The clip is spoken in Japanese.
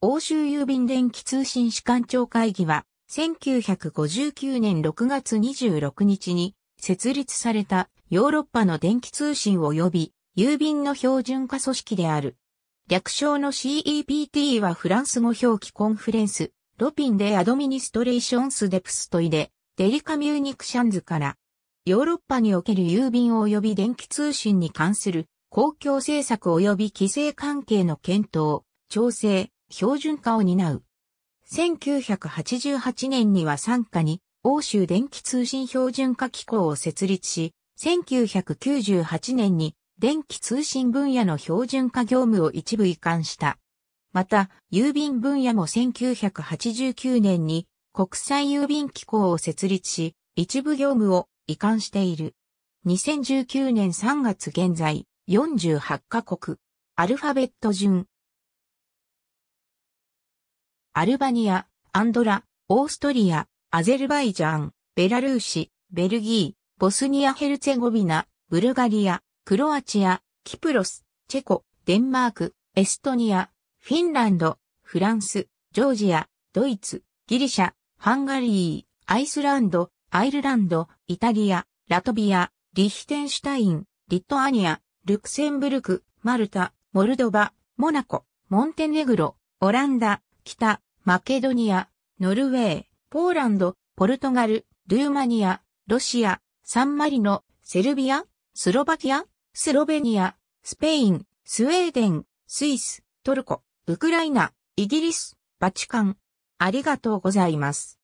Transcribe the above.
欧州郵便電気通信士官庁会議は、1959年6月26日に設立されたヨーロッパの電気通信及び郵便の標準化組織である。略称の CEPT はフランス語表記コンフレンス、ロピンでアドミニストレーションスデプストイで、デリカミューニクシャンズから、ヨーロッパにおける郵便及び電気通信に関する公共政策及び規制関係の検討、調整、標準化を担う。1988年には参加に欧州電気通信標準化機構を設立し、1998年に電気通信分野の標準化業務を一部移管した。また、郵便分野も1989年に国際郵便機構を設立し、一部業務を移管している。2019年3月現在、48カ国。アルファベット順、アルバニア、アンドラ、オーストリア、アゼルバイジャン、ベラルーシ、ベルギー、ボスニア・ヘルツェゴビナ、ブルガリア、クロアチア、キプロス、チェコ、デンマーク、エストニア、フィンランド、フランス、ジョージア、ドイツ、ギリシャ、ハンガリー、アイスランド、アイルランド、イタリア、ラトビア、リヒテンシュタイン、リトアニア、ルクセンブルク、マルタ、モルドバ、モナコ、モンテネグロ、オランダ、北、マケドニア、ノルウェー、ポーランド、ポルトガル、ルーマニア、ロシア、サンマリノ、セルビア、スロバキア、スロベニア、スペイン、スウェーデン、スイス、トルコ、ウクライナ、イギリス、バチカン。ありがとうございます。